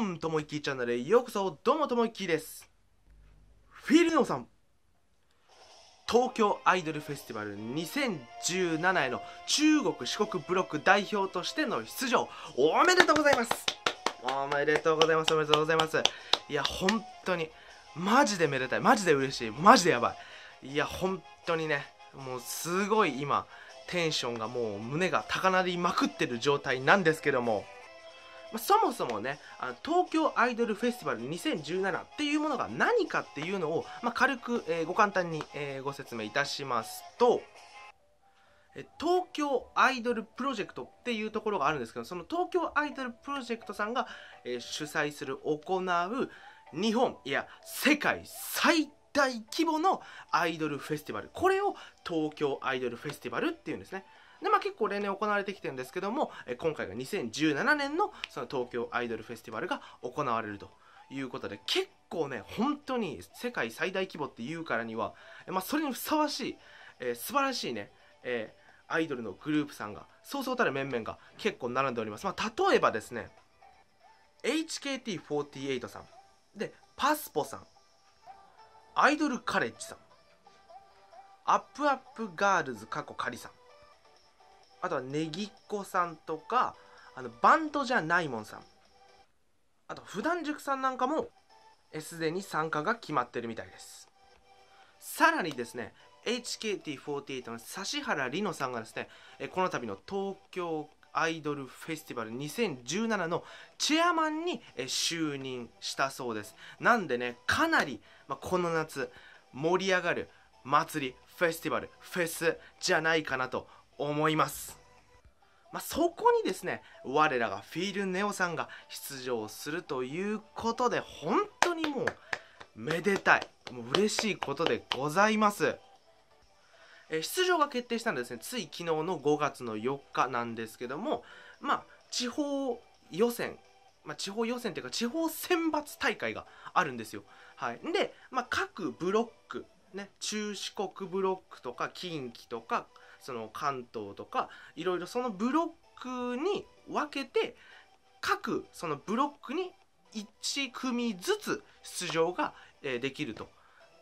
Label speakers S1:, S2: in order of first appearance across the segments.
S1: ンともいきチャンネルへようこそどうもともいきですフィールノさん東京アイドルフェスティバル2017への中国四国ブロック代表としての出場おめでとうございますおめでとうございますおめでとうございますいや本当にマジでめでたいマジで嬉しいマジでやばいいや本当にねもうすごい今テンションがもう胸が高鳴りまくってる状態なんですけどもまそもそもねあの東京アイドルフェスティバル2017っていうものが何かっていうのを、ま軽く、えー、ご簡単に、えー、ご説明いたしますと東京アイドルプロジェクトっていうところがあるんですけどその東京アイドルプロジェクトさんが、え主催する行う日本いや世界最大規模のアイドルフェスティバルこれを東京アイドルフェスティバルっていうんですねで、まあ、結構例年行われてきてるんですけども、え今回が2017年のその東京アイドルフェスティバルが行われるということで結構ね本当に世界最大規模っていうからには、まあ、それにふさわしい、えー、素晴らしいね、えー、アイドルのグループさんがそうそうたる面々が結構並んでおります、まあ、例えばですね HKT48 さんでパスポさんアイドルカレッジさんアップアップガールズ過去カリさんあとはねぎっこさんとかあのバントじゃないもんさんあと普段塾さんなんかもすでに参加が決まってるみたいですさらにですね HKT48 の指原莉乃さんがですねこの度の東京アイドルフェスティバル2017のチェアマンに就任したそうですなんでねかなり、まあ、この夏盛り上がる祭りフェスティバルフェスじゃないかなと思います。まあ、そこにですね我らがフィール・ネオさんが出場するということで本当にもうめでたいもう嬉しいことでございます。え出場が決定したのはですねつい昨日の5月の4日なんですけどもまあ地方予選まあ、地方予選というか地方選抜大会があるんですよ。はい、で、まあ、各ブロック、ね、中四国ブロックとか近畿とかその関東とかいろいろそのブロックに分けて各そのブロックに1組ずつ出場ができると、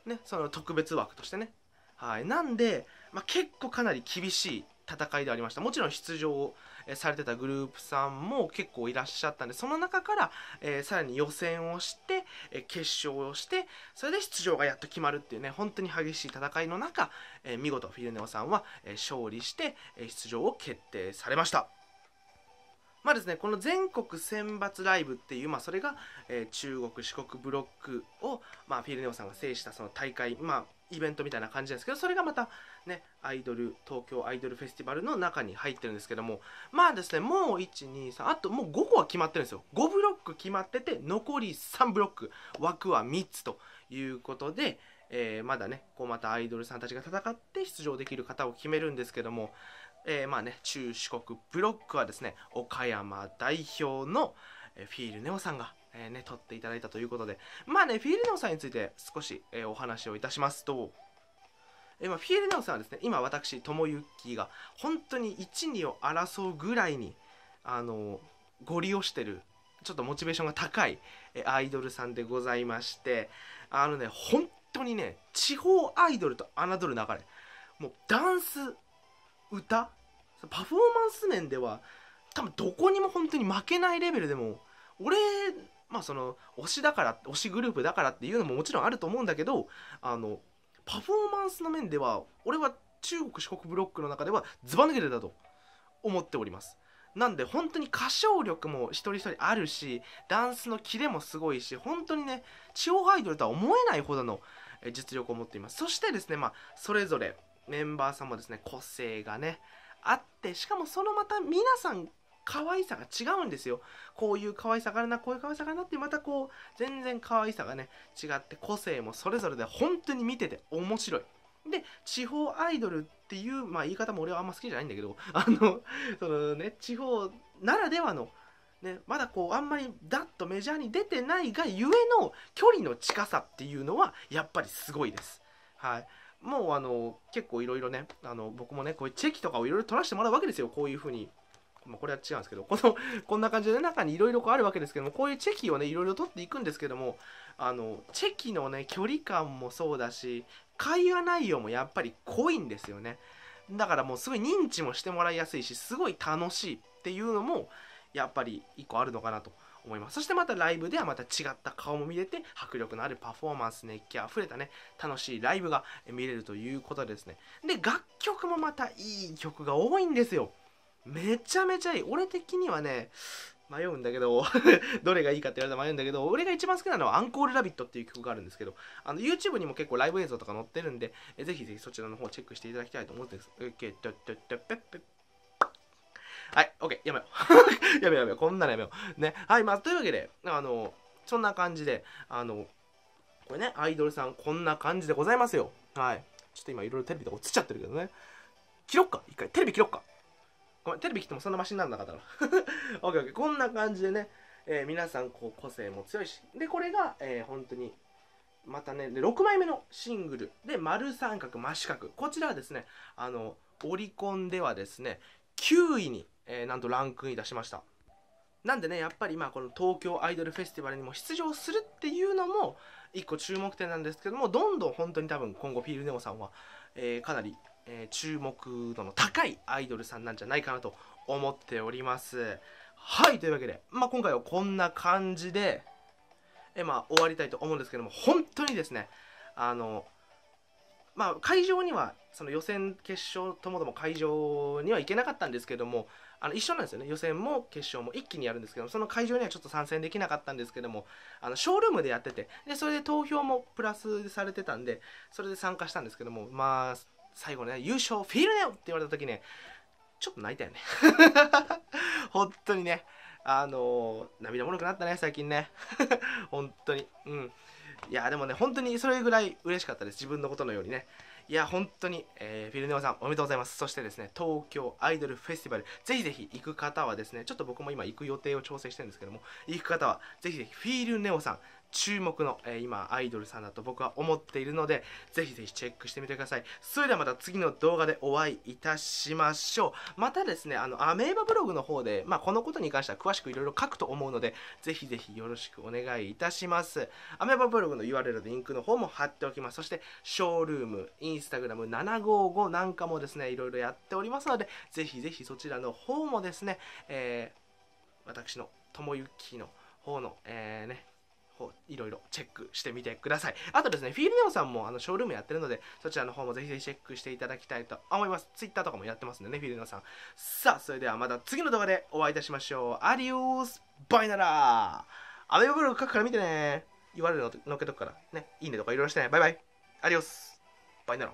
S1: ね、その特別枠としてね。はい、なんで、まあ、結構かなり厳しい戦いでありましたもちろん出場されてたグループさんも結構いらっしゃったんでその中から、えー、さらに予選をして、えー、決勝をしてそれで出場がやっと決まるっていうね本当に激しい戦いの中、えー、見事フィルネオさんは、え勝利して、え出場を決定されました。まあですね、この全国選抜ライブっていう、まあ、それが、えー、中国、四国ブロックを、まあ、フィールネオさんが制したその大会、まあ、イベントみたいな感じなんですけど、それがまたね、アイドル、東京アイドルフェスティバルの中に入ってるんですけども、まあですね、もう1、2、3、あともう5個は決まってるんですよ。5ブロック決まってて、残り3ブロック、枠は3つということで、えー、まだね、こうまたアイドルさんたちが戦って出場できる方を決めるんですけども、えー、まあね、中四国ブロックはですね、岡山代表のフィールネオさんが、えー、ね、取っていただいたということで、まあね、フィールネオさんについて少し、えー、お話をいたしますと、えまあ、フィールネオさんはですね、今私、友幸が本当に1、2を争うぐらいに、あのご利用してる、ちょっとモチベーションが高い、えアイドルさんでございまして、あのね、本当にね、地方アイドルと侮る流れ、もうダンス歌パフォーマンス面では多分どこにも本当に負けないレベルでも俺まあその推しだから推しグループだからっていうのももちろんあると思うんだけどあのパフォーマンスの面では俺は中国四国ブロックの中ではずば抜けてたと思っておりますなんで本当に歌唱力も一人一人あるしダンスのキレもすごいし本当にね地方アイドルとは思えないほどの実力を持っていますそしてですねまあそれぞれメンバーさんもですね個性がねあってしかもそのまた皆さん可愛さが違うんですよこういう可愛さがあるなこういう可愛さがあるなってまたこう全然可愛さがね違って個性もそれぞれで本当に見てて面白いで地方アイドルっていう、まあ、言い方も俺はあんま好きじゃないんだけど あのそのね地方ならではのね、まだこうあんまりダッとメジャーに出てないがゆえの距離の近さっていうのはやっぱりすごいです。はい、もうあの結構いろいろねあの僕もねこういうチェキとかをいろいろ取らせてもらうわけですよこういうふうに。まあ、これは違うんですけどこの こんな感じで中にいろいろあるわけですけどもこういうチェキをねいろいろ取っていくんですけどもあのチェキのね距離感もそうだし会話内容もやっぱり濃いんですよねだからもうすごい認知もしてもらいやすいしすごい楽しいっていうのもやっぱり1個あるのかなと。思いますそしてまたライブではまた違った顔も見れて迫力のあるパフォーマンス熱気あふれたね楽しいライブが見れるということですねで楽曲もまたいい曲が多いんですよめちゃめちゃいい俺的にはね迷うんだけど どれがいいかって言われたら迷うんだけど、俺が一番好きなのはアンコールラビットっていう曲があるんですけど、あの YouTube にも結構ライブ映像とか載ってるんで、えぜひぜひそちらの方チェックしていただきたいと思ってです。はい、ケー、やめようやめよう、こんなのやめよう。ね、はい、まあ、というわけで、あの、そんな感じで、あの、これね、アイドルさん、こんな感じでございますよ。はい。ちょっと今、いろいろテレビで落ちちゃってるけどね。切ろっか、一回、テレビ切ろっか。ごめん、テレビ切ってもそんなマシにならなかったから。オッケー。こんな感じでね、えー、皆さん、こう、個性も強いし、で、これが、えー、本当に、またね、で6枚目のシングルで、丸三角、真四角。こちらはですね、あの、オリコンではですね、9位にえー、なんとランクインいたしましたなんでねやっぱり今この東京アイドルフェスティバルにも出場するっていうのも一個注目点なんですけどもどんどん本当に多分今後フィールネオさんは、えー、かなり、えー、注目度の高いアイドルさんなんじゃないかなと思っておりますはいというわけで、まあ、今回はこんな感じでえまあ、終わりたいと思うんですけども本当にですねあのまあ、会場にはその予選決勝ともども会場には行けなかったんですけどもあの一緒なんですよね予選も決勝も一気にやるんですけどもその会場にはちょっと参戦できなかったんですけどもあのショールームでやっててでそれで投票もプラスされてたんでそれで参加したんですけどもまあ最後ね優勝フィールネオって言われた時ねちょっと泣いたよね 本当にねあの涙もろくなったね最近ね 本当にうんいやでもね本当にそれぐらい嬉しかったです自分のことのようにねいや本当に、えー、フィルネオさんおめでとうございますそしてですね東京アイドルフェスティバルぜひぜひ行く方はですねちょっと僕も今行く予定を調整してるんですけども行く方はぜひぜひフィルネオさん注目の、えー、今アイドルさんだと僕は思っているのでぜひぜひチェックしてみてくださいそれではまた次の動画でお会いいたしましょうまたですねあのアメーバブログの方で、まあ、このことに関しては詳しくいろいろ書くと思うのでぜひぜひよろしくお願いいたしますアメーバブログの URL リンクの方も貼っておきますそしてショールームインスタグラム755なんかもですねいろいろやっておりますのでぜひぜひそちらの方もですね、えー、私のともゆきの方の、えー、ねいろいろチェックしてみてください。あとですね、フィールネオさんもあのショールームやってるので、そちらの方もぜひぜひチェックしていただきたいと思います。Twitter とかもやってますんでね、フィールネオさん。さあ、それではまた次の動画でお会いいたしましょう。アディオースバイナラアメブログ書くから見てね。言われるのっけとくから。ね、いいねとかいろいろしてね。バイバイ。アディオスバイナラ